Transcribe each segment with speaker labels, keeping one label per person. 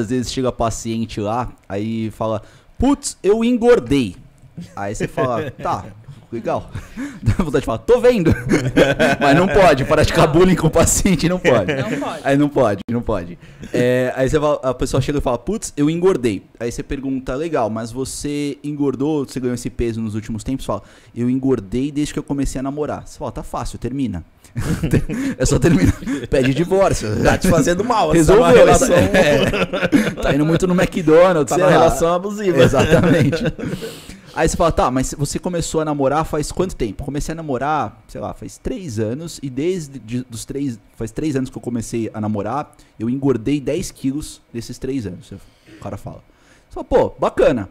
Speaker 1: Às vezes chega paciente lá, aí fala, putz, eu engordei. Aí você fala, tá, legal. Dá vontade de falar, tô vendo. Mas não pode, de ficar bullying com o paciente não pode. Não pode. Aí não pode, não pode. É, aí você fala, a pessoa chega e fala, putz, eu engordei. Aí você pergunta, legal, mas você engordou, você ganhou esse peso nos últimos tempos? fala, eu engordei desde que eu comecei a namorar. Você fala, tá fácil, termina. é só terminar. Pede divórcio. Tá te fazendo mal. Resolveu. Tá, relação... é. tá indo muito no McDonald's. Tá na relação abusiva. Exatamente. Aí você fala, tá, mas você começou a namorar faz quanto tempo? Comecei a namorar, sei lá, faz três anos, e desde de, dos três. Faz três anos que eu comecei a namorar, eu engordei 10 quilos nesses três anos. O cara fala. Você fala, pô, bacana.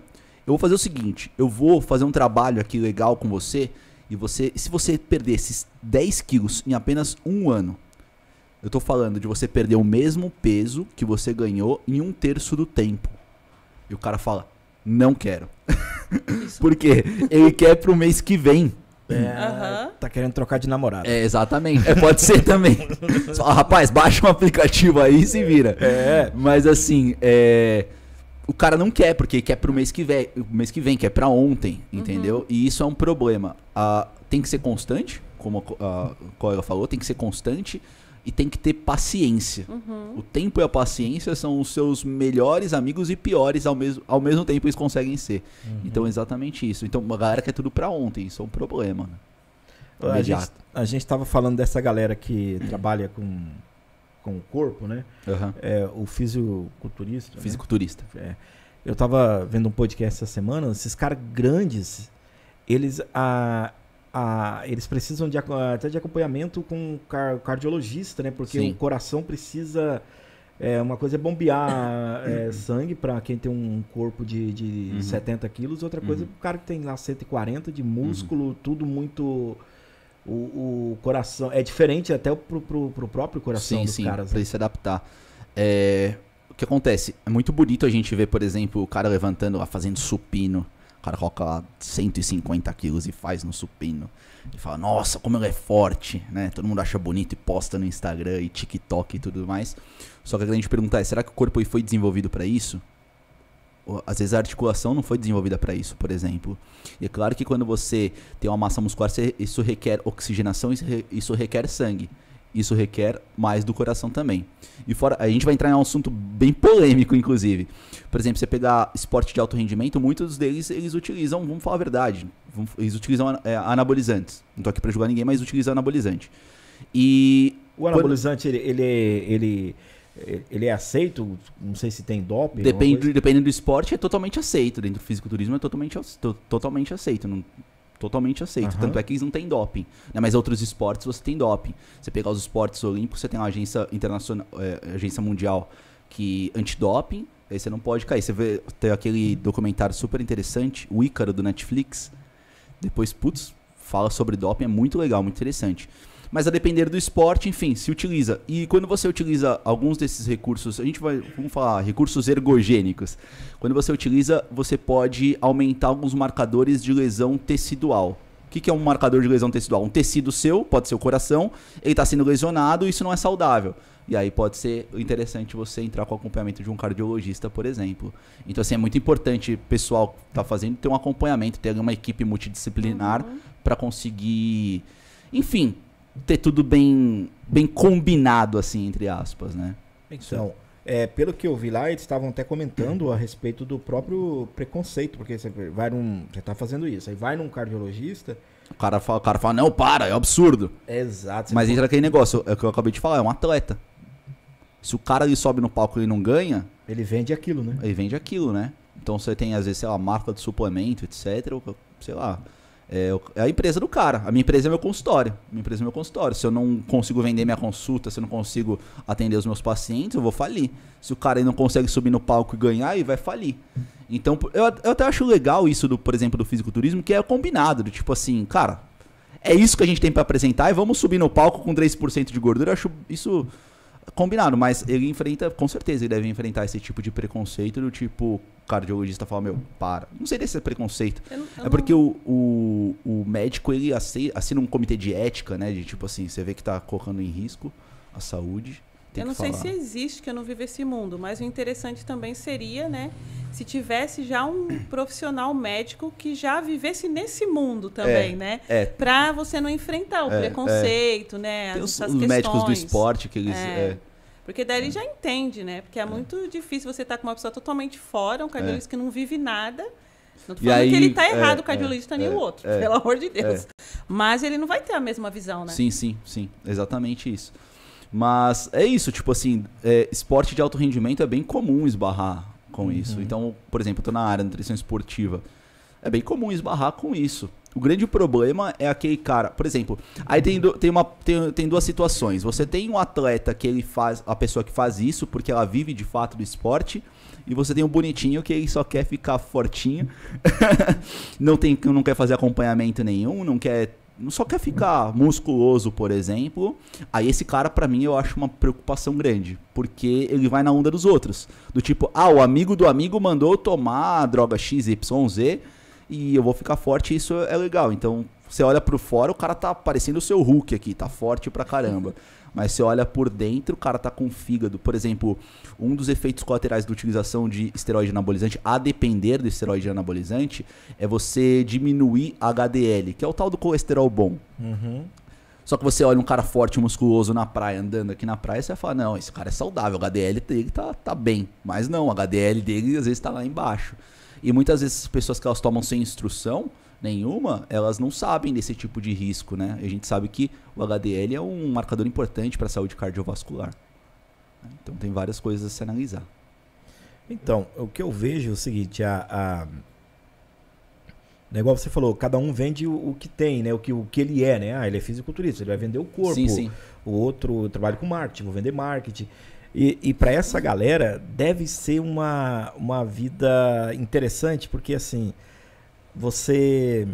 Speaker 1: Eu vou fazer o seguinte, eu vou fazer um trabalho aqui legal com você, e você. Se você perder esses 10 quilos em apenas um ano, eu tô falando de você perder o mesmo peso que você ganhou em um terço do tempo. E o cara fala, não quero. Porque ele quer pro mês que vem. É,
Speaker 2: uhum.
Speaker 1: Tá querendo trocar de namorada. É, exatamente. É, pode ser também. Só, rapaz, baixa um aplicativo aí e se é. vira. É. Mas assim, é, o cara não quer, porque quer pro mês que vem, mês que vem, quer pra ontem, uhum. entendeu? Uhum. E isso é um problema. Ah, tem que ser constante, como a, a falou, tem que ser constante e tem que ter paciência. Uhum. O tempo e a paciência são os seus melhores amigos e piores ao mesmo, ao mesmo tempo eles conseguem ser. Uhum. Então, exatamente isso. Então, uma galera quer é tudo para ontem, isso é um problema. Né? A gente,
Speaker 2: a gente estava falando dessa galera que trabalha com, com o corpo, né? Uhum. É, o fisiculturista. Né? Fisiculturista. Né? É. Eu estava vendo um podcast essa semana, esses caras grandes, eles, a, eles precisam de, até de acompanhamento com o cardiologista, né? Porque Sim. o coração precisa. É, uma coisa é bombear é, sangue para quem tem um corpo de, de uhum. 70 quilos, outra coisa uhum. é o cara que tem lá 140 de uhum. músculo, uhum. tudo muito. O, o, coração. É diferente até pro, pro, pro próprio coração sim, dos sim, caras. Né? ele se
Speaker 1: adaptar. É, o que acontece? É muito bonito a gente ver, por exemplo, o cara levantando, fazendo supino. O cara coloca 150 quilos e faz no supino. E fala, nossa, como ele é forte, né? Todo mundo acha bonito e posta no Instagram e TikTok e tudo mais. Só que a grande pergunta é, será que o corpo foi desenvolvido para isso? às vezes a articulação não foi desenvolvida para isso, por exemplo. E é claro que quando você tem uma massa muscular, isso requer oxigenação, isso requer sangue isso requer mais do coração também. E fora, a gente vai entrar em um assunto bem polêmico, inclusive. Por exemplo, você pegar esporte de alto rendimento, muitos deles eles utilizam, vamos falar a verdade, eles utilizam é, anabolizantes. Não tô aqui para julgar ninguém, mas utilizam anabolizante. E o anabolizante quando... ele, ele ele é aceito? Não sei se tem
Speaker 2: doping. Depende,
Speaker 1: dependendo do esporte, é totalmente aceito. Dentro do fisiculturismo é totalmente, totalmente aceito. Não, totalmente aceito. Uhum. Tanto é que eles não têm doping. Né? Mas outros esportes você tem doping. Você pegar os esportes olímpicos, você tem uma agência internacional, é, eh, agência mundial que antidoping, aí você não pode cair. Você vê tem aquele documentário super interessante, o Ícaro do Netflix. Depois, putz, fala sobre doping, é muito legal, muito interessante mas a depender do esporte, enfim, se utiliza. E quando você utiliza alguns desses recursos, a gente vai, vamos falar, recursos ergogênicos. Quando você utiliza, você pode aumentar alguns marcadores de lesão tecidual. O que, que é um marcador de lesão tecidual? Um tecido seu, pode ser o coração, ele está sendo lesionado, isso não é saudável. E aí pode ser interessante você entrar com o acompanhamento de um cardiologista, por exemplo. Então, assim, é muito importante o pessoal que está fazendo ter um acompanhamento, ter uma equipe multidisciplinar uhum. para conseguir, enfim, ter tudo bem, bem combinado, assim, entre aspas, né?
Speaker 2: Então, é, pelo que eu vi lá, eles estavam até comentando a respeito do próprio preconceito, porque você vai num. Você tá fazendo isso, aí vai num cardiologista.
Speaker 1: O cara fala, o cara fala não, para, é um absurdo.
Speaker 2: Exato. Mas pode...
Speaker 1: entra aquele negócio, é o que eu acabei de falar, é um atleta. Se o cara ele sobe no palco e não ganha. Ele vende aquilo, né? Ele vende aquilo, né? Então você tem, às vezes, sei lá, marca de suplemento, etc. Sei lá. É, é, a empresa do cara. A minha empresa é meu consultório. Minha empresa é meu consultório. Se eu não consigo vender minha consulta, se eu não consigo atender os meus pacientes, eu vou falir. Se o cara não consegue subir no palco e ganhar, ele vai falir. Então, eu, eu até acho legal isso, do, por exemplo, do fisiculturismo, que é combinado. Do tipo assim, cara, é isso que a gente tem para apresentar e vamos subir no palco com 3% de gordura. Eu acho isso Combinado, mas ele enfrenta, com certeza, ele deve enfrentar esse tipo de preconceito do tipo, o cardiologista fala, meu, para. Não sei se é preconceito. Eu eu é porque não... o, o, o, médico, ele assina um comitê de ética, né? De tipo assim, você vê que está colocando em risco a saúde. eu não sei falar. se
Speaker 2: existe, que eu não vivo esse mundo, mas o interessante também seria, né, se tivesse já um profissional médico que já vivesse nesse mundo também, é, né? É. Para você não enfrentar o é, é. preconceito, é. né? Tem os, os médicos do esporte que eles. É. É. Porque daí ele já entende, né? Porque é, muito difícil você estar tá com uma pessoa totalmente fora, um cardiologista que não vive nada. Não tô falando aí, que ele está errado, o cardiologista nem o outro, pelo amor de Deus. Mas ele não vai ter a mesma visão, né? Sim,
Speaker 1: sim, sim. Exatamente isso. Mas é isso, tipo assim, esporte de alto rendimento é bem comum esbarrar com uhum. isso. Então, por exemplo, eu estou na área de nutrição esportiva. É bem comum esbarrar com isso. O grande problema é aquele cara, por exemplo, aí tem, tem, uma, tem, tem duas situações. Você tem um atleta que ele faz, a pessoa que faz isso porque ela vive de fato do esporte, e você tem um bonitinho que ele só quer ficar fortinho, não tem, não quer fazer acompanhamento nenhum, não quer não só quer ficar musculoso, por exemplo, aí esse cara, para mim, eu acho uma preocupação grande. Porque ele vai na onda dos outros. Do tipo, ah, o amigo do amigo mandou tomar droga XYZ e eu vou ficar forte, isso é legal. Então, você olha pro fora, o cara tá parecendo o seu Hulk aqui, tá forte pra caramba. Mas você olha por dentro, o cara tá com fígado. Por exemplo, um dos efeitos colaterais da utilização de esteroide anabolizante, a depender do esteroide anabolizante, é você diminuir HDL, que é o tal do colesterol bom. Uhum. Só que você olha um cara forte, musculoso na praia, andando aqui na praia, você vai falar, não, esse cara é saudável, o HDL dele tá, tá bem. Mas não, o HDL dele às vezes tá lá embaixo. E muitas vezes as pessoas que elas tomam sem instrução, nenhuma, elas não sabem desse tipo de risco, né? A gente sabe que o HDL é um marcador
Speaker 2: importante para a saúde cardiovascular. Né? Então tem várias coisas a se analisar. Então, o que eu vejo é o seguinte, a, a... É igual você falou, cada um vende o, o, que tem, né? O que, o que ele é, né? Ah, ele é fisiculturista, ele vai vender o corpo. Sim, sim. O outro trabalha com marketing, vou vender marketing. E, e para essa galera deve ser uma, uma vida interessante, porque assim, você.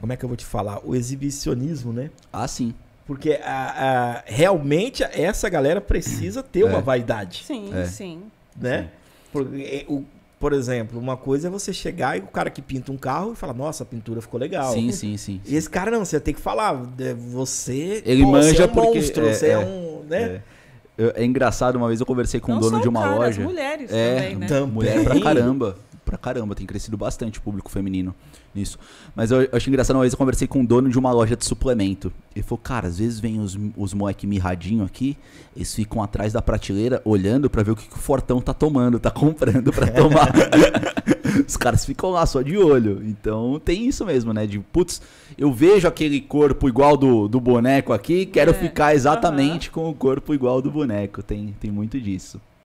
Speaker 2: Como é que eu vou te falar? O exibicionismo, né? Ah, sim. Porque a, a realmente essa galera precisa ter é. uma vaidade. Sim, é. sim. Né? Por, é, o, por exemplo, uma coisa é você chegar e o cara que pinta um carro e fala, nossa, a pintura ficou legal. Sim, sim, sim. E esse cara não, você tem que falar, é, você, Ele pô, manja você é um porque, monstro, é, você é, é um. Né?
Speaker 1: É. é engraçado, uma vez eu conversei com o um dono de uma cara, loja. As mulheres é, também, né? Mulher pra caramba pra caramba, tem crescido bastante o público feminino nisso. Mas eu, eu achei engraçado, uma vez eu conversei com o um dono de uma loja de suplemento. Ele falou, cara, às vezes vem os, os moleque mirradinho aqui, eles ficam atrás da prateleira olhando para ver o que, que, o Fortão tá tomando, tá comprando para tomar. os caras ficam lá só de olho. Então tem isso mesmo, né? De putz, eu vejo aquele corpo igual do, do boneco aqui, quero é, ficar exatamente com o corpo igual do boneco. Tem, tem muito disso.